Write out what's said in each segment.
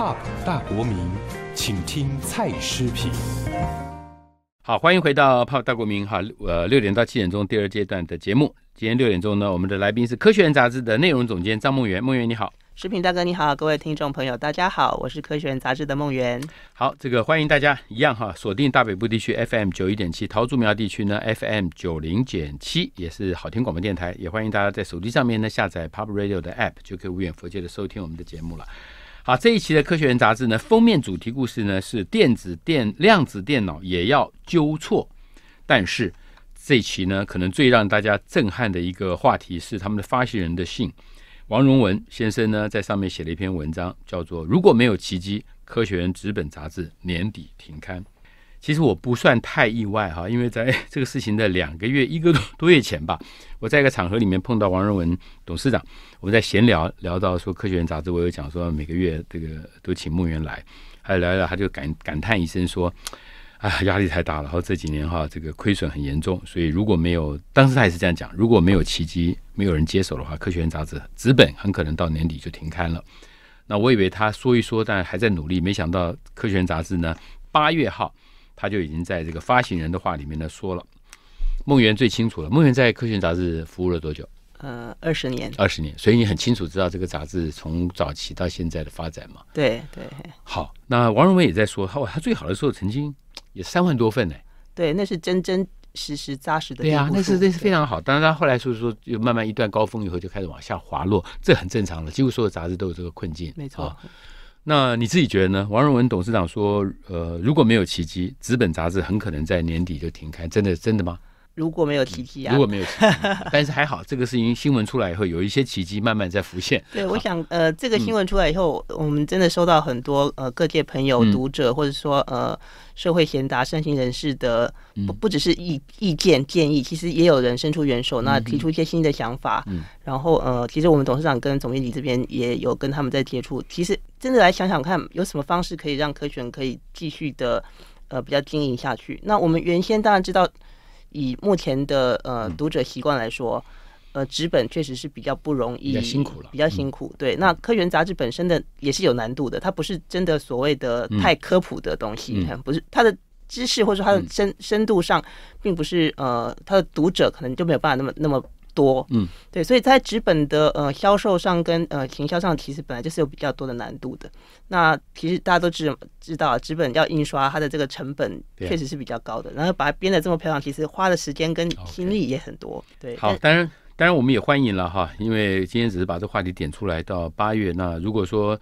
泡大国民，请听蔡诗品。好，欢迎回到泡大国民哈，呃，六点到七点钟第二阶段的节目。今天六点钟呢，我们的来宾是《科学人》杂志的内容总监张梦圆。梦圆你好，视频大哥你好，各位听众朋友大家好，我是《科学人》杂志的梦圆。好，这个欢迎大家一样哈，锁定大北部地区 FM 九一点七，桃竹苗地区呢 FM 九零减七也是好听广播电台，也欢迎大家在手机上面呢下载 Pop Radio 的 App 就可以无远佛界的收听我们的节目了。好，这一期的《科学人》杂志呢，封面主题故事呢是电子电量子电脑也要纠错，但是这一期呢，可能最让大家震撼的一个话题是他们的发行人的信，王荣文先生呢在上面写了一篇文章，叫做《如果没有奇迹》，《科学人》纸本杂志年底停刊。其实我不算太意外哈，因为在 这个事情的两个月一个多多月前吧，我在一个场合里面碰到王仁文董事长，我们在闲聊聊到说《科学人》杂志，我有讲说每个月这个都请梦圆来，聊一聊，他就感感叹一声说：“啊，压力太大了。”然后这几年哈，这个亏损很严重，所以如果没有当时他也是这样讲，如果没有奇迹没有人接手的话，《科学人》杂志资本很可能到年底就停刊了。那我以为他说一说，但还在努力，没想到《科学人》杂志呢，八月号。他就已经在这个发行人的话里面呢说了，梦圆最清楚了。梦圆在科学杂志服务了多久？呃，二十年。二十年，所以你很清楚知道这个杂志从早期到现在的发展嘛？对对。好，那王荣文也在说，他他最好的时候曾经有三万多份呢。对，那是真真实实扎实的。对呀，那是那是非常好。当然，他后来说说就慢慢一段高峰以后就开始往下滑落，这很正常了。几乎所有杂志都有这个困境。没错。那你自己觉得呢？王润文董事长说，呃，如果没有奇迹，纸本杂志很可能在年底就停刊，真的真的吗？如果没有奇迹啊！如果没有，但是还好，这个事情新闻出来以后，有一些奇迹慢慢在浮现。对，我想，呃，这个新闻出来以后，我们真的收到很多呃各界朋友、读者，或者说呃社会贤达、善心人士的不不只是意意见建议，其实也有人伸出援手，那提出一些新的想法。然后呃，其实我们董事长跟总经理这边也有跟他们在接触。其实真的来想想看，有什么方式可以让科学可以继续的呃比较经营下去？那我们原先当然知道。以目前的呃读者习惯来说，呃，纸本确实是比较不容易，辛苦了，比较辛苦。对，那科研杂志本身的也是有难度的，它不是真的所谓的太科普的东西，不是它的知识或者说它的深深度上，并不是呃，它的读者可能就没有办法那么那么。多嗯，对，所以在纸本的呃销售上跟呃行销上，其实本来就是有比较多的难度的。那其实大家都知知道，纸本要印刷，它的这个成本确实是比较高的。然后把它编的这么漂亮，其实花的时间跟心力也很多。对，好，当然当然我们也欢迎了哈，因为今天只是把这话题点出来。到八月，那如果说。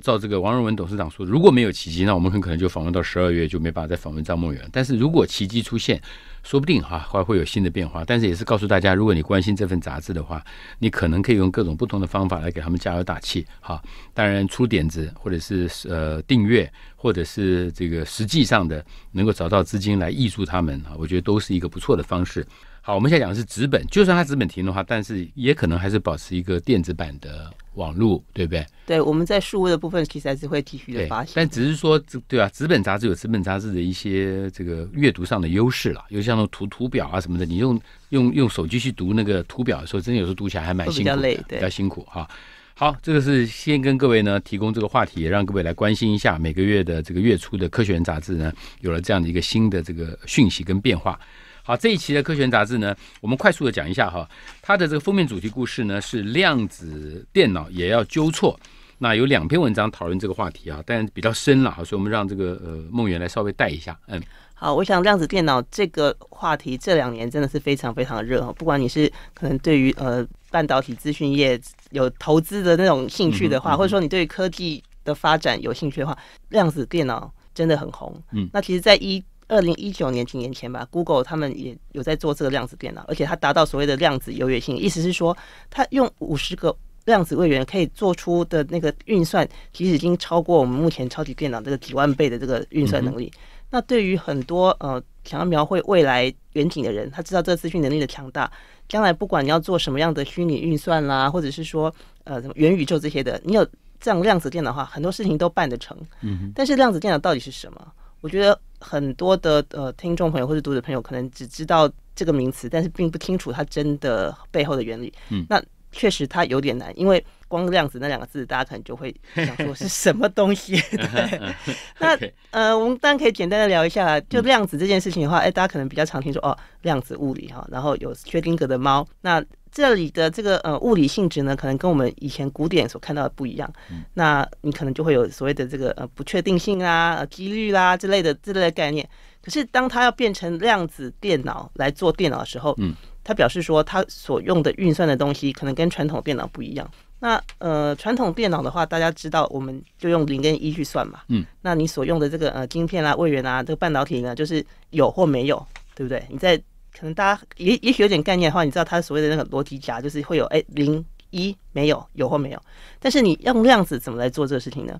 照这个王仁文董事长说，如果没有奇迹，那我们很可能就访问到十二月，就没办法再访问张梦圆。但是如果奇迹出现，说不定哈，还会有新的变化。但是也是告诉大家，如果你关心这份杂志的话，你可能可以用各种不同的方法来给他们加油打气哈。当然出点子，或者是呃订阅，或者是这个实际上的能够找到资金来艺助他们啊，我觉得都是一个不错的方式。好，我们现在讲的是纸本，就算他纸本停的话，但是也可能还是保持一个电子版的。网络对不对？对，我们在数位的部分其实还是会继续的发现。但只是说，对啊，纸本杂志有纸本杂志的一些这个阅读上的优势了，有像那种图图表啊什么的，你用用用手机去读那个图表，的时候，真的有时候读起来还蛮比较累，比较辛苦啊。好，这个是先跟各位呢提供这个话题，也让各位来关心一下每个月的这个月初的《科学人》杂志呢，有了这样的一个新的这个讯息跟变化。好，这一期的科学杂志呢，我们快速的讲一下哈，它的这个封面主题故事呢是量子电脑也要纠错。那有两篇文章讨论这个话题啊，但比较深了，哈，所以我们让这个呃梦圆来稍微带一下，嗯。好，我想量子电脑这个话题这两年真的是非常非常热哈，不管你是可能对于呃半导体资讯业有投资的那种兴趣的话，或者说你对科技的发展有兴趣的话，量子电脑真的很红。嗯，那其实，在一二零一九年几年前吧，Google 他们也有在做这个量子电脑，而且它达到所谓的量子优越性，意思是说，它用五十个量子位元可以做出的那个运算，其实已经超过我们目前超级电脑这个几万倍的这个运算能力。那对于很多呃想要描绘未来远景的人，他知道这个资讯能力的强大，将来不管你要做什么样的虚拟运算啦，或者是说呃什么元宇宙这些的，你有这样量子电脑的话，很多事情都办得成。嗯，但是量子电脑到底是什么？我觉得。很多的呃听众朋友或者读者朋友可能只知道这个名词，但是并不清楚它真的背后的原理。嗯，那确实它有点难，因为光量子那两个字，大家可能就会想说是什么东西。那呃，我们当然可以简单的聊一下，就量子这件事情的话，哎，大家可能比较常听说哦，量子物理哈，然后有薛定谔的猫。那这里的这个呃物理性质呢，可能跟我们以前古典所看到的不一样。那你可能就会有所谓的这个呃不确定性啊、几率啦之类的这类概念。可是当它要变成量子电脑来做电脑的时候，嗯，它表示说它所用的运算的东西可能跟传统电脑不一样。那呃传统电脑的话，大家知道我们就用零跟一去算嘛，嗯，那你所用的这个呃晶片啦、位元啊、这个半导体呢，就是有或没有，对不对？你在可能大家也也许有点概念的话，你知道它所谓的那个逻辑夹就是会有哎零一没有有或没有。但是你用量子怎么来做这个事情呢？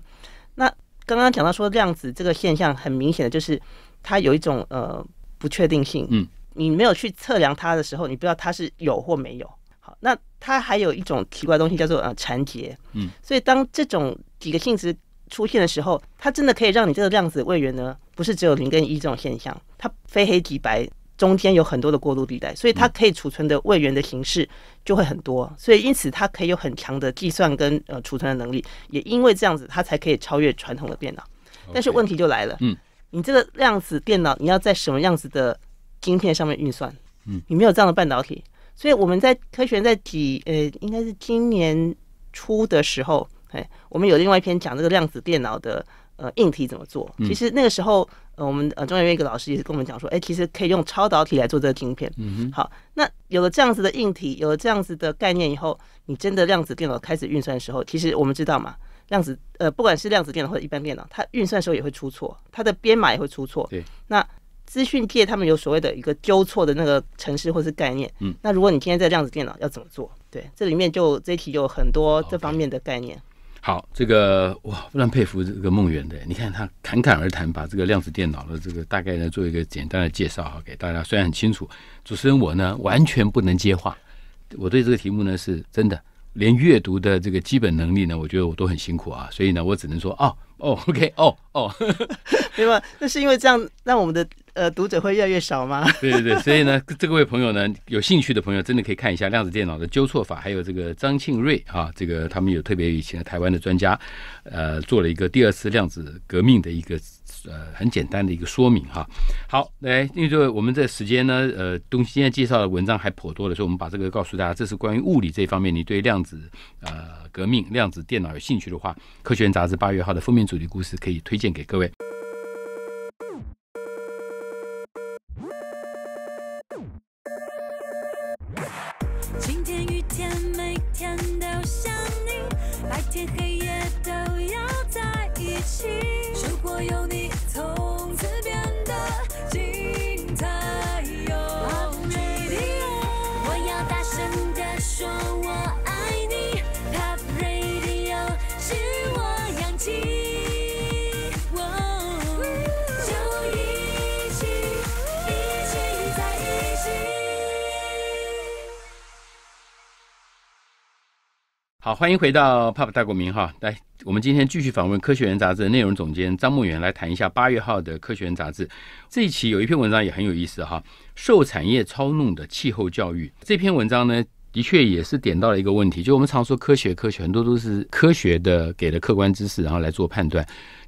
那刚刚讲到说量子这个现象很明显的就是它有一种呃不确定性，嗯，你没有去测量它的时候，你不知道它是有或没有。好，那它还有一种奇怪的东西叫做呃缠结，嗯，所以当这种几个性质出现的时候，它真的可以让你这个量子位元呢不是只有零跟一这种现象，它非黑即白。中间有很多的过渡地带，所以它可以储存的位元的形式就会很多，所以因此它可以有很强的计算跟呃储存的能力。也因为这样子，它才可以超越传统的电脑。但是问题就来了，嗯，你这个量子电脑你要在什么样子的晶片上面运算？嗯，你没有这样的半导体。所以我们在科学在几呃，应该是今年初的时候，哎，我们有另外一篇讲这个量子电脑的呃硬体怎么做。其实那个时候。呃，我们呃，中研院一个老师也是跟我们讲说，哎，其实可以用超导体来做这个晶片。嗯哼。好，那有了这样子的硬体，有了这样子的概念以后，你真的量子电脑开始运算的时候，其实我们知道嘛，量子呃，不管是量子电脑或者一般电脑，它运算的时候也会出错，它的编码也会出错。对。那资讯界他们有所谓的一个纠错的那个程式或是概念。嗯。那如果你今天在量子电脑要怎么做？对，这里面就这一题有很多这方面的概念。好，这个哇，非常佩服这个梦圆的。你看他侃侃而谈，把这个量子电脑的这个大概呢做一个简单的介绍啊，给大家。虽然很清楚，主持人我呢完全不能接话。我对这个题目呢是真的连阅读的这个基本能力呢，我觉得我都很辛苦啊，所以呢我只能说哦哦，OK，哦哦，明白？那是因为这样让我们的。呃，读者会越来越少吗？对对对，所以呢，各位朋友呢，有兴趣的朋友真的可以看一下量子电脑的纠错法，还有这个张庆瑞啊，这个他们有特别以前台湾的专家，呃，做了一个第二次量子革命的一个呃很简单的一个说明哈。好，来，因为我们这时间呢，呃，东西今天介绍的文章还颇多的，所以我们把这个告诉大家，这是关于物理这方面，你对量子呃革命、量子电脑有兴趣的话，《科学》杂志八月号的封面主题故事可以推荐给各位。欢迎回到《p o p 大国民》哈，来，我们今天继续访问《科学人》杂志的内容总监张梦远，来谈一下八月号的《科学人》杂志。这一期有一篇文章也很有意思哈，受产业操弄的气候教育。这篇文章呢，的确也是点到了一个问题，就我们常说科学，科学很多都是科学的给的客观知识，然后来做判断。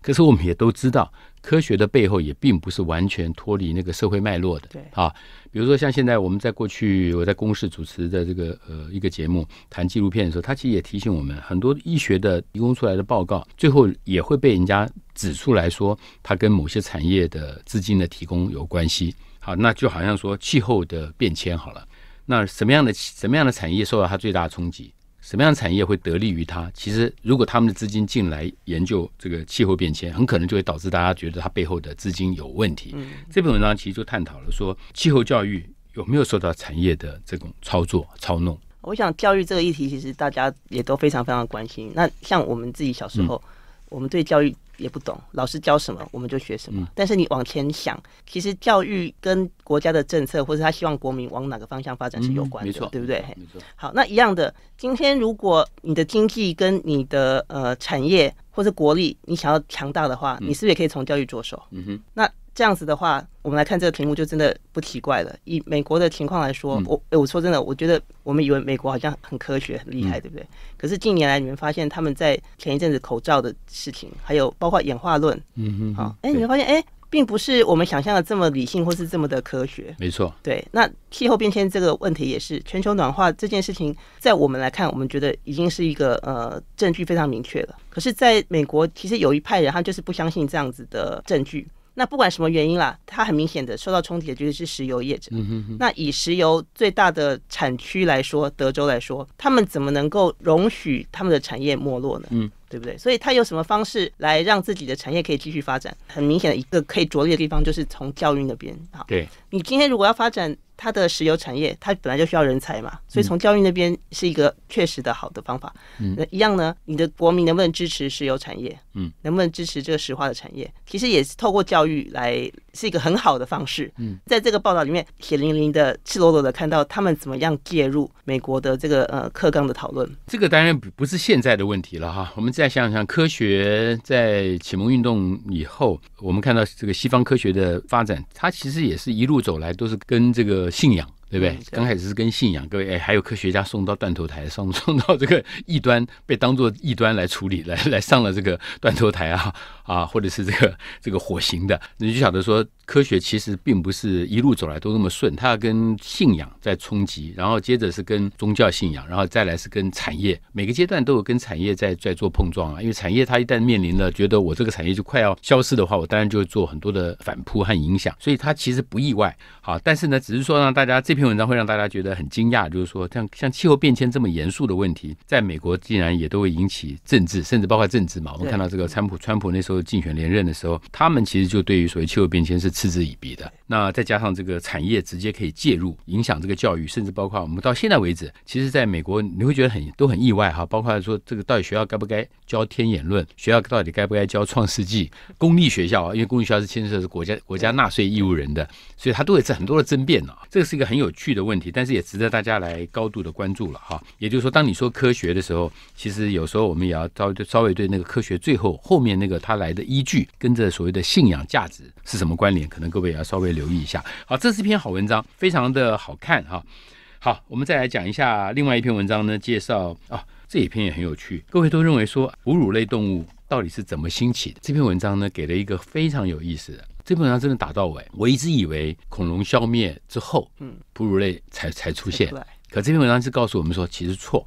可是我们也都知道，科学的背后也并不是完全脱离那个社会脉络的。对啊，比如说像现在我们在过去，我在公视主持的这个呃一个节目谈纪录片的时候，他其实也提醒我们，很多医学的提供出来的报告，最后也会被人家指出来说，它跟某些产业的资金的提供有关系。好，那就好像说气候的变迁好了，那什么样的什么样的产业受到它最大的冲击？什么样的产业会得利于它？其实，如果他们的资金进来研究这个气候变迁，很可能就会导致大家觉得它背后的资金有问题。嗯，这篇文章其实就探讨了说，气候教育有没有受到产业的这种操作操弄？我想，教育这个议题其实大家也都非常非常关心。那像我们自己小时候，我们对教育。也不懂，老师教什么我们就学什么。但是你往前想，其实教育跟国家的政策或者他希望国民往哪个方向发展是有关的，对不对？没错。好，那一样的，今天如果你的经济跟你的呃产业或者国力你想要强大的话，你是不是也可以从教育着手？嗯哼。那。这样子的话，我们来看这个屏幕，就真的不奇怪了。以美国的情况来说，我我说真的，我觉得我们以为美国好像很科学、很厉害，对不对？可是近年来，你们发现他们在前一阵子口罩的事情，还有包括演化论，嗯好，哎，你们发现哎，并不是我们想象的这么理性，或是这么的科学。没错，对。那气候变迁这个问题也是全球暖化这件事情，在我们来看，我们觉得已经是一个呃证据非常明确了。可是，在美国，其实有一派人，他就是不相信这样子的证据。那不管什么原因啦，它很明显的受到冲击的就是石油业者。那以石油最大的产区来说，德州来说，他们怎么能够容许他们的产业没落呢？嗯，对不对？所以他有什么方式来让自己的产业可以继续发展？很明显的一个可以着力的地方就是从教育那边。好，对你今天如果要发展。它的石油产业，它本来就需要人才嘛，所以从教育那边是一个确实的好的方法。那一样呢，你的国民能不能支持石油产业？嗯，能不能支持这个石化的产业？其实也是透过教育来。是一个很好的方式。嗯，在这个报道里面，血淋淋的、赤裸裸的看到他们怎么样介入美国的这个呃克刚的讨论。这个当然不不是现在的问题了哈。我们再想想，科学在启蒙运动以后，我们看到这个西方科学的发展，它其实也是一路走来都是跟这个信仰。对不对？刚开始是跟信仰，各位哎，还有科学家送到断头台送送到这个异端，被当做异端来处理，来来上了这个断头台啊啊，或者是这个这个火刑的，你就晓得说。科学其实并不是一路走来都那么顺，它要跟信仰在冲击，然后接着是跟宗教信仰，然后再来是跟产业，每个阶段都有跟产业在在做碰撞啊。因为产业它一旦面临了，觉得我这个产业就快要消失的话，我当然就会做很多的反扑和影响，所以它其实不意外。好，但是呢，只是说让大家这篇文章会让大家觉得很惊讶，就是说像像气候变迁这么严肃的问题，在美国竟然也都会引起政治，甚至包括政治嘛。我们看到这个川普，川普那时候竞选连任的时候，他们其实就对于所谓气候变迁是。嗤之以鼻的，那再加上这个产业直接可以介入影响这个教育，甚至包括我们到现在为止，其实在美国你会觉得很都很意外哈，包括说这个到底学校该不该教天演论，学校到底该不该教创世纪？公立学校啊，因为公立学校是牵涉是国家国家纳税义务人的，所以它都会在很多的争辩呢。这个是一个很有趣的问题，但是也值得大家来高度的关注了哈。也就是说，当你说科学的时候，其实有时候我们也要稍微稍微对那个科学最后后面那个它来的依据，跟着所谓的信仰价值是什么关联？可能各位也要稍微留意一下。好，这是一篇好文章，非常的好看哈。好，我们再来讲一下另外一篇文章呢，介绍啊，这一篇也很有趣。各位都认为说哺乳类动物到底是怎么兴起的？这篇文章呢，给了一个非常有意思的。这篇文章真的打到尾，我一直以为恐龙消灭之后，嗯，哺乳类才才出现。可这篇文章是告诉我们说，其实错，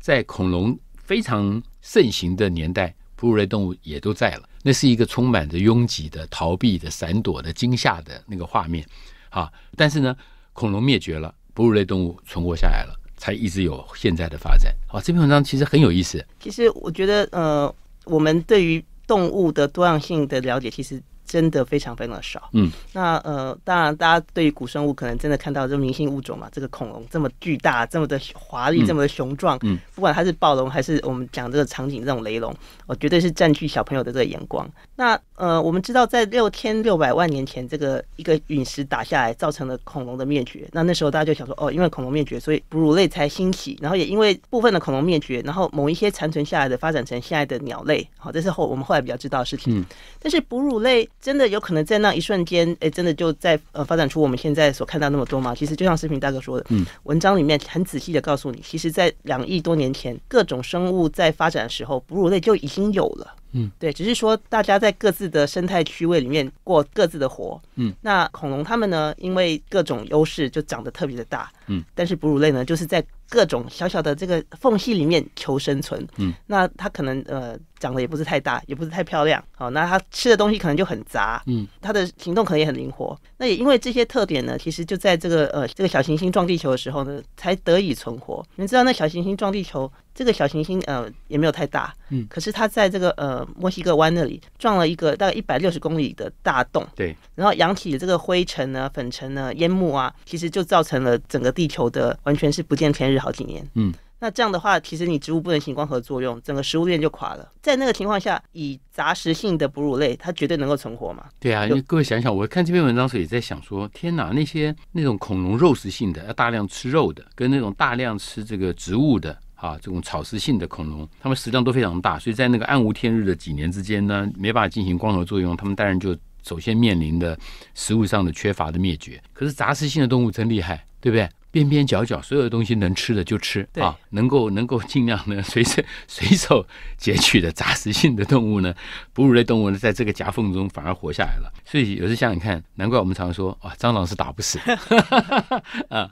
在恐龙非常盛行的年代，哺乳类动物也都在了。那是一个充满着拥挤的、逃避的、闪躲的、惊吓的那个画面，啊！但是呢，恐龙灭绝了，哺乳类动物存活下来了，才一直有现在的发展。好，这篇文章其实很有意思。其实我觉得，呃，我们对于动物的多样性的了解，其实。真的非常非常的少，嗯，那呃，当然，大家对于古生物可能真的看到这明星物种嘛，这个恐龙这么巨大，这么的华丽，这么的雄壮，嗯，不管它是暴龙还是我们讲这个场景这种雷龙，我绝对是占据小朋友的这个眼光。那呃，我们知道在六千六百万年前，这个一个陨石打下来，造成了恐龙的灭绝。那那时候大家就想说，哦，因为恐龙灭绝，所以哺乳类才兴起。然后也因为部分的恐龙灭绝，然后某一些残存下来的发展成现在的鸟类，好，这是后我们后来比较知道的事情。但是哺乳类。真的有可能在那一瞬间，哎，真的就在呃发展出我们现在所看到那么多吗？其实就像视频大哥说的，嗯，文章里面很仔细的告诉你，其实，在两亿多年前，各种生物在发展的时候，哺乳类就已经有了，嗯，对，只是说大家在各自的生态区位里面过各自的活，嗯，那恐龙他们呢，因为各种优势就长得特别的大，嗯，但是哺乳类呢，就是在。各种小小的这个缝隙里面求生存，嗯，那它可能呃长得也不是太大，也不是太漂亮，哦，那它吃的东西可能就很杂，嗯，它的行动可能也很灵活，那也因为这些特点呢，其实就在这个呃这个小行星撞地球的时候呢，才得以存活。你知道那小行星撞地球？这个小行星呃也没有太大，嗯，可是它在这个呃墨西哥湾那里撞了一个大概一百六十公里的大洞，对，然后扬起这个灰尘呢、粉尘呢、烟幕啊，其实就造成了整个地球的完全是不见天日好几年，嗯，那这样的话，其实你植物不能行光合作用，整个食物链就垮了。在那个情况下，以杂食性的哺乳类，它绝对能够存活嘛？对啊，因为各位想想，我看这篇文章的时候也在想说，天哪，那些那种恐龙肉食性的要大量吃肉的，跟那种大量吃这个植物的。啊，这种草食性的恐龙，它们食量都非常大，所以在那个暗无天日的几年之间呢，没办法进行光合作用，它们当然就首先面临的食物上的缺乏的灭绝。可是杂食性的动物真厉害，对不对？边边角角所有的东西能吃的就吃，对啊，能够能够尽量的 随手随手截取的杂食性的动物呢，哺乳类动物呢，在这个夹缝中反而活下来了。所以有时想想看，难怪我们常说哇，蟑螂是打不死。的 啊，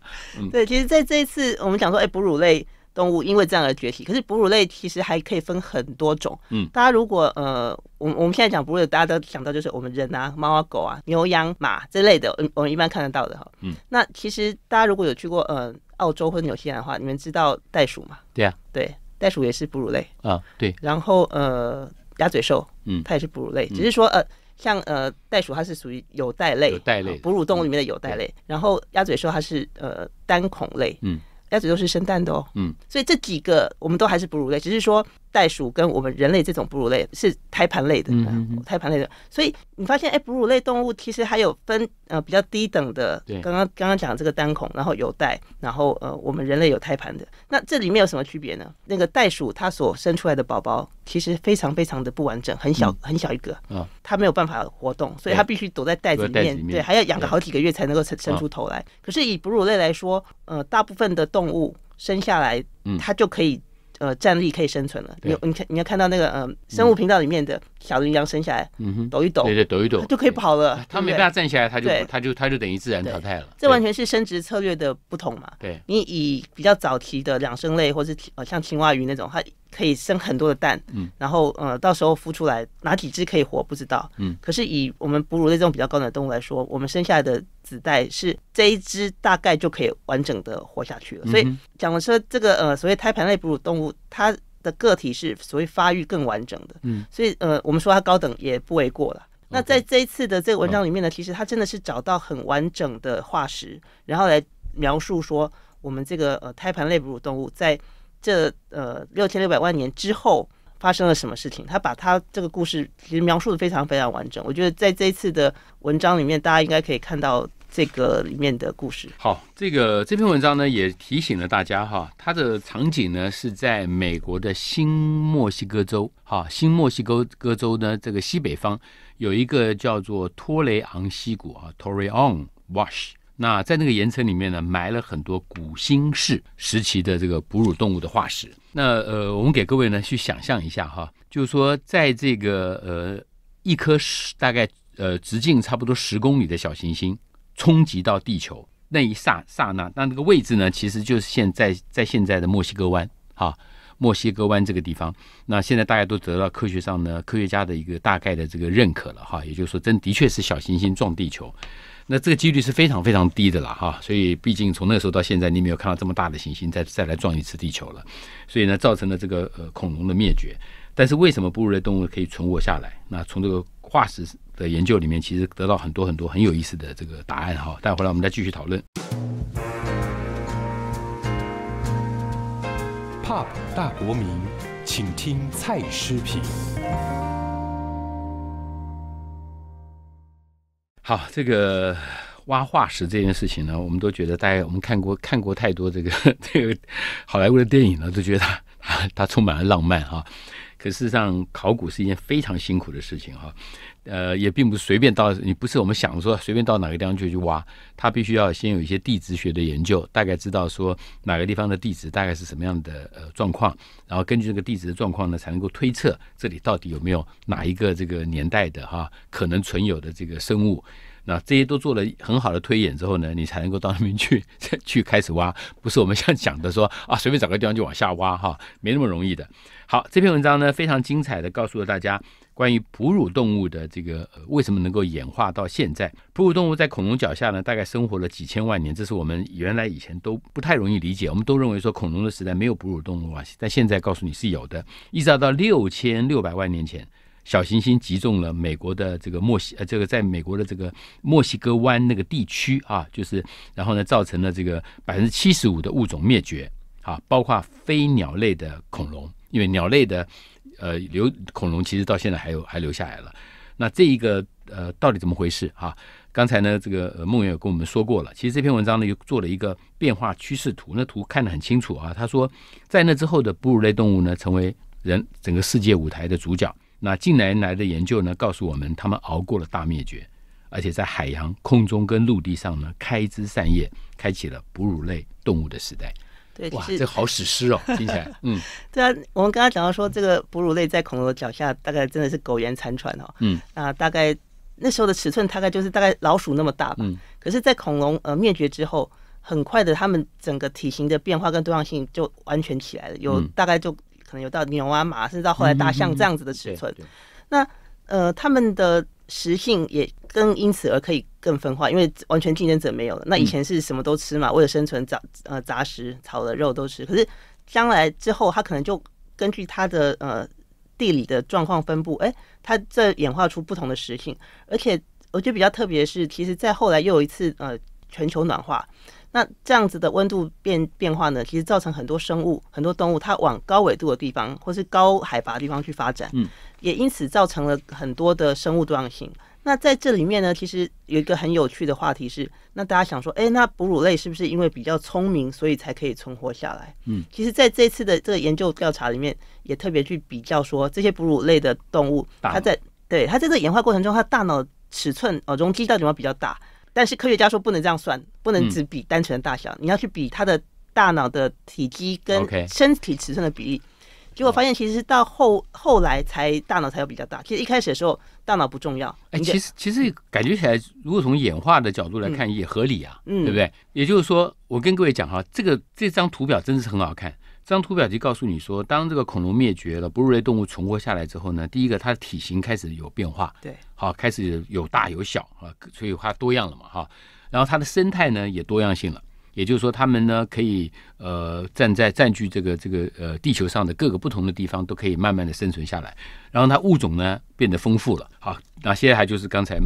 对，其实在这一次我们讲说，哎，哺乳类。动物因为这样而崛起，可是哺乳类其实还可以分很多种。嗯，大家如果呃，我我们现在讲哺乳大家都想到就是我们人啊、猫啊、狗啊、牛、羊、马这类的，嗯，我们一般看得到的哈。嗯，那其实大家如果有去过呃澳洲或者纽西兰的话，你们知道袋鼠吗？对啊，对，袋鼠也是哺乳类啊。对，然后呃，鸭嘴兽，嗯，它也是哺乳类，只是说呃，像呃袋鼠它是属于有袋类，有袋类，哺乳动物里面的有袋类。然后鸭嘴兽它是呃单孔类，嗯。鸭嘴都是生蛋的哦，嗯，所以这几个我们都还是哺乳类，只是说。袋鼠跟我们人类这种哺乳类是胎盘类的，胎盘类的，所以你发现哎，哺乳类动物其实还有分呃比较低等的，刚刚刚刚讲这个单孔，然后有袋，然后呃我们人类有胎盘的，那这里面有什么区别呢？那个袋鼠它所生出来的宝宝其实非常非常的不完整，很小很小一个，它没有办法活动，所以它必须躲在袋子里面，对，还要养个好几个月才能够生出头来。可是以哺乳类来说，呃大部分的动物生下来，它就可以。呃，站立可以生存了。你你看，你要看到那个呃，生物频道里面的小羚羊生下来，抖一抖，对对，抖一抖就可以跑了。它没办法站起来，它就它就它就等于自然淘汰了。这完全是生殖策略的不同嘛。对你以比较早期的两生类，或是呃像青蛙鱼那种，它。可以生很多的蛋，嗯，然后呃，到时候孵出来哪几只可以活不知道，嗯，可是以我们哺乳类这种比较高等动物来说，我们生下来的子代是这一只大概就可以完整的活下去了。所以讲的说，这个呃所谓胎盘类哺乳动物，它的个体是所谓发育更完整的，嗯，所以呃我们说它高等也不为过了。那在这一次的这个文章里面呢，其实它真的是找到很完整的化石，然后来描述说我们这个呃胎盘类哺乳动物在。这呃六千六百万年之后发生了什么事情？他把他这个故事其实描述的非常非常完整。我觉得在这一次的文章里面，大家应该可以看到这个里面的故事。好，这个这篇文章呢也提醒了大家哈，它的场景呢是在美国的新墨西哥州哈，新墨西哥州呢这个西北方有一个叫做托雷昂溪谷啊 t o r y o n Wash。那在那个岩层里面呢，埋了很多古新世时期的这个哺乳动物的化石。那呃，我们给各位呢去想象一下哈，就是说在这个呃一颗大概呃直径差不多十公里的小行星冲击到地球那一刹刹那，那那个位置呢，其实就是现在在现在的墨西哥湾哈，墨西哥湾这个地方。那现在大家都得到科学上呢科学家的一个大概的这个认可了哈，也就是说，真的确是小行星撞地球。那这个几率是非常非常低的了哈，所以毕竟从那个时候到现在，你没有看到这么大的行星再再来撞一次地球了，所以呢，造成了这个呃恐龙的灭绝。但是为什么哺乳类动物可以存活下来？那从这个化石的研究里面，其实得到很多很多很有意思的这个答案哈。待会儿我们再继续讨论。Pop 大国民，请听蔡诗平。好，这个挖化石这件事情呢，我们都觉得大家我们看过 看过太多这个 这个好莱坞的电影了，都觉得它它充满了浪漫哈。可事实上，考古是一件非常辛苦的事情哈。呃，也并不是随便到，你不是我们想说随便到哪个地方就去挖，它必须要先有一些地质学的研究，大概知道说哪个地方的地质大概是什么样的呃状况，然后根据这个地质的状况呢，才能够推测这里到底有没有哪一个这个年代的哈可能存有的这个生物。那这些都做了很好的推演之后呢，你才能够到那边去去开始挖，不是我们像讲的说啊，随便找个地方就往下挖哈，没那么容易的。好，这篇文章呢非常精彩的告诉了大家关于哺乳动物的这个为什么能够演化到现在。哺乳动物在恐龙脚下呢，大概生活了几千万年，这是我们原来以前都不太容易理解，我们都认为说恐龙的时代没有哺乳动物啊，但现在告诉你是有的，一直到六千六百万年前。小行星击中了美国的这个墨西呃，这个在美国的这个墨西哥湾那个地区啊，就是然后呢，造成了这个百分之七十五的物种灭绝啊，包括非鸟类的恐龙，因为鸟类的呃留恐龙其实到现在还有还留下来了。那这一个呃，到底怎么回事啊？刚才呢，这个梦圆有跟我们说过了。其实这篇文章呢，又做了一个变化趋势图，那图看得很清楚啊。他说，在那之后的哺乳类动物呢，成为人整个世界舞台的主角。那近来来的研究呢，告诉我们，他们熬过了大灭绝，而且在海洋、空中跟陆地上呢，开枝散叶，开启了哺乳类动物的时代。对，哇，这好史诗哦，听起来，嗯，对啊，我们刚刚讲到说，这个哺乳类在恐龙的脚下，大概真的是苟延残喘哦，嗯，那大概那时候的尺寸，大概就是大概老鼠那么大吧。嗯，可是，在恐龙呃灭绝之后，很快的，它们整个体型的变化跟多样性就完全起来了，有大概就。可能有到牛啊马，甚至到后来大象这样子的尺寸。那呃，他们的食性也更因此而可以更分化，因为完全竞争者没有了。那以前是什么都吃嘛，为了生存杂呃杂食草的肉都吃。可是将来之后，它可能就根据它的呃地理的状况分布，哎，它这演化出不同的食性。而且我觉得比较特别的是，其实在后来又有一次呃全球暖化。那这样子的温度变变化呢，其实造成很多生物、很多动物它往高纬度的地方或是高海拔的地方去发展，嗯，也因此造成了很多的生物多样性。那在这里面呢，其实有一个很有趣的话题是，那大家想说，哎，那哺乳类是不是因为比较聪明，所以才可以存活下来？嗯，其实在这次的这个研究调查里面，也特别去比较说，这些哺乳类的动物，它在对它在这个演化过程中，它大脑尺寸呃容积到底有没有比较大？但是科学家说不能这样算，不能只比单纯的大小，你要去比他的大脑的体积跟身体尺寸的比例。结果发现其实到后后来才大脑才有比较大，其实一开始的时候大脑不重要。哎，其实其实感觉起来，如果从演化的角度来看也合理啊，对不对？也就是说，我跟各位讲哈，这个这张图表真的是很好看。这张图表就告诉你说，当这个恐龙灭绝了，哺乳类动物存活下来之后呢，第一个它的体型开始有变化，对，好，开始有大有小啊，所以它多样了嘛，哈。然后它的生态呢也多样性了，也就是说它们呢可以呃站在占据这个这个呃地球上的各个不同的地方都可以慢慢的生存下来，然后它物种呢变得丰富了，好，那现在还就是刚才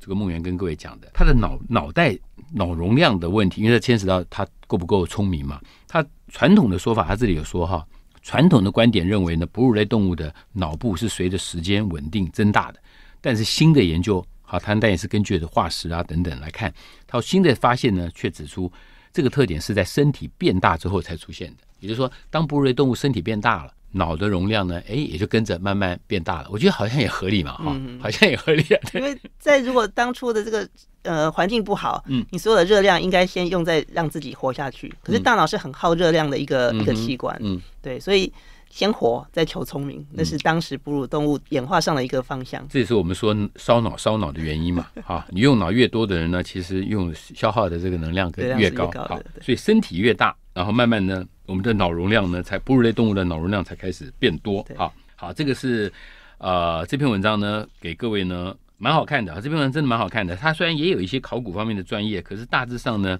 这个梦圆跟各位讲的，它的脑脑袋脑容量的问题，因为它牵扯到它够不够聪明嘛。他传统的说法，他这里有说哈，传统的观点认为呢，哺乳类动物的脑部是随着时间稳定增大的。但是新的研究，好，但也是根据的化石啊等等来看，它新的发现呢，却指出这个特点是在身体变大之后才出现的。也就是说，当哺乳类动物身体变大了，脑的容量呢，哎，也就跟着慢慢变大了。我觉得好像也合理嘛，哈，好像也合理。因为在如果当初的这个。呃，环境不好，嗯，你所有的热量应该先用在让自己活下去。可是大脑是很耗热量的一个一个器官，嗯，对，所以先活再求聪明，那是当时哺乳动物演化上的一个方向。这也是我们说烧脑烧脑的原因嘛，啊，你用脑越多的人呢，其实用消耗的这个能量越高，好，所以身体越大，然后慢慢呢，我们的脑容量呢，才哺乳类动物的脑容量才开始变多啊。好，这个是呃这篇文章呢，给各位呢。蛮好看的啊，这篇文章真的蛮好看的。它虽然也有一些考古方面的专业，可是大致上呢，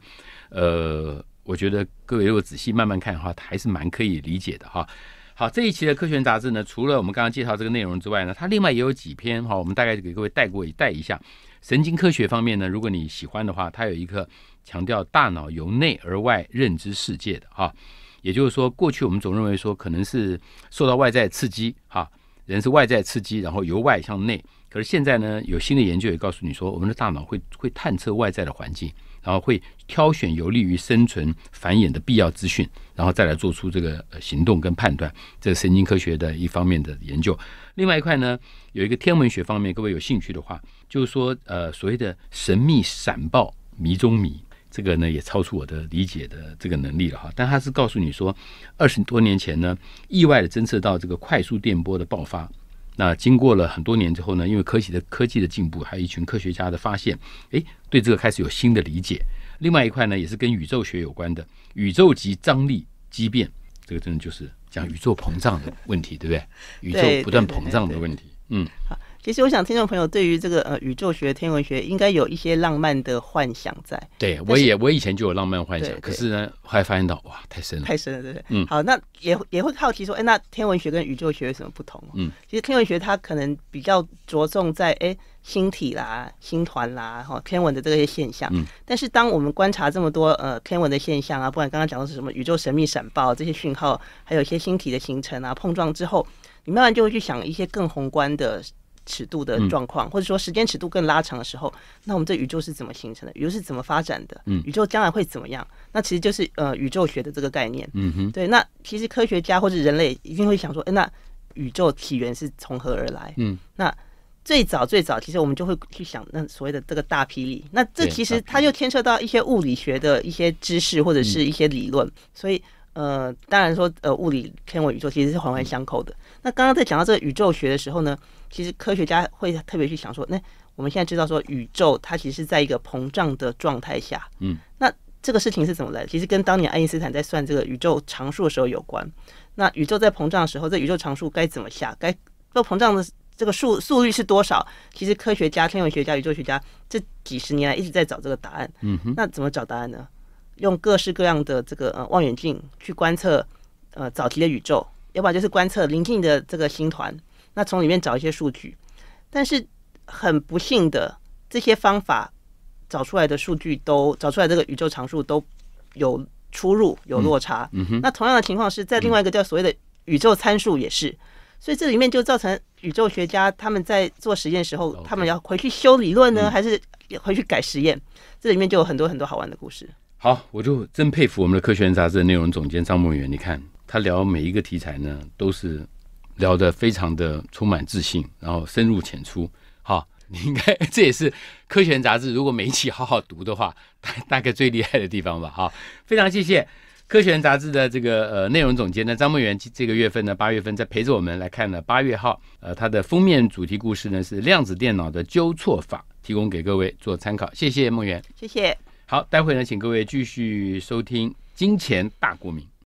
呃，我觉得各位如果仔细慢慢看的话，还是蛮可以理解的哈。好，这一期的科学杂志呢，除了我们刚刚介绍这个内容之外呢，它另外也有几篇哈，我们大概给各位带过一带一下。神经科学方面呢，如果你喜欢的话，它有一个强调大脑由内而外认知世界的哈，也就是说，过去我们总认为说可能是受到外在刺激哈，人是外在刺激，然后由外向内。可是现在呢，有新的研究也告诉你说，我们的大脑会会探测外在的环境，然后会挑选有利于生存繁衍的必要资讯，然后再来做出这个行动跟判断。这是神经科学的一方面的研究。另外一块呢，有一个天文学方面，各位有兴趣的话，就是说，呃，所谓的神秘闪爆迷踪谜，这个呢也超出我的理解的这个能力了哈。但它是告诉你说，二十多年前呢，意外的侦测到这个快速电波的爆发。那经过了很多年之后呢，因为科技的科技的进步，还有一群科学家的发现，诶，对这个开始有新的理解。另外一块呢，也是跟宇宙学有关的，宇宙级张力畸变，这个真的就是讲宇宙膨胀的问题，对不对？宇宙不断膨胀的问题，嗯。其实我想，听众朋友对于这个呃宇宙学、天文学应该有一些浪漫的幻想在。对，我也我以前就有浪漫幻想，可是呢，来发现到哇，太深了，太深了，对不对？嗯。好，那也也会好奇说，哎，那天文学跟宇宙学有什么不同？嗯。其实天文学它可能比较着重在哎星体啦、星团啦、哈天文的这些现象。嗯。但是当我们观察这么多呃天文的现象啊，不管刚刚讲的是什么宇宙神秘闪爆这些讯号，还有一些星体的形成啊、碰撞之后，你慢慢就会去想一些更宏观的。尺度的状况，或者说时间尺度更拉长的时候，那我们这宇宙是怎么形成的？宇宙是怎么发展的？宇宙将来会怎么样？那其实就是呃宇宙学的这个概念。嗯哼。对，那其实科学家或者人类一定会想说，哎，那宇宙起源是从何而来？嗯。那最早最早，其实我们就会去想那所谓的这个大霹雳。那这其实它又牵涉到一些物理学的一些知识或者是一些理论。所以呃，当然说呃，物理天文宇宙其实是环环相扣的。那刚刚在讲到这个宇宙学的时候呢？其实科学家会特别去想说，那我们现在知道说宇宙它其实是在一个膨胀的状态下，嗯，那这个事情是怎么来？其实跟当年爱因斯坦在算这个宇宙常数的时候有关。那宇宙在膨胀的时候，这宇宙常数该怎么下？该这膨胀的这个速速率是多少？其实科学家、天文学家、宇宙学家这几十年来一直在找这个答案。嗯，哼，那怎么找答案呢？用各式各样的这个呃望远镜去观测呃早期的宇宙，要不然就是观测临近的这个星团。那从里面找一些数据，但是很不幸的，这些方法找出来的数据都找出来这个宇宙常数都有出入、有落差。那同样的情况是在另外一个叫所谓的宇宙参数也是，所以这里面就造成宇宙学家他们在做实验的时候，他们要回去修理论呢，还是回去改实验？这里面就有很多很多好玩的故事。好，我就真佩服我们的科学杂志内容总监张梦圆，你看他聊每一个题材呢，都是。聊得非常的充满自信，然后深入浅出，好，你应该这也是科学杂志如果每期好好读的话，大概最厉害的地方吧，哈，非常谢谢科学杂志的这个呃内容总监呢，张梦圆这个月份呢，八月份在陪着我们来看呢，八月号，呃，它的封面主题故事呢是量子电脑的纠错法，提供给各位做参考，谢谢梦圆，谢谢，好，待会呢，请各位继续收听《金钱大国民》。